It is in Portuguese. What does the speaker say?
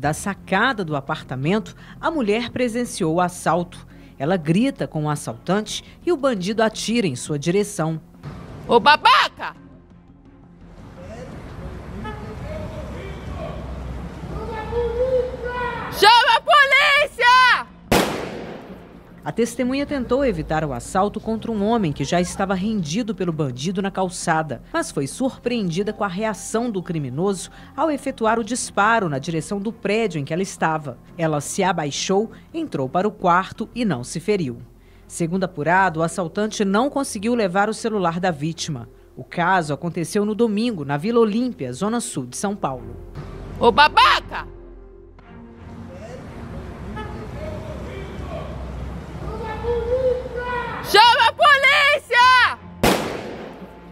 Da sacada do apartamento, a mulher presenciou o assalto. Ela grita com o assaltante e o bandido atira em sua direção. O papai! A testemunha tentou evitar o assalto contra um homem que já estava rendido pelo bandido na calçada, mas foi surpreendida com a reação do criminoso ao efetuar o disparo na direção do prédio em que ela estava. Ela se abaixou, entrou para o quarto e não se feriu. Segundo apurado, o assaltante não conseguiu levar o celular da vítima. O caso aconteceu no domingo, na Vila Olímpia, zona sul de São Paulo. Ô babaca!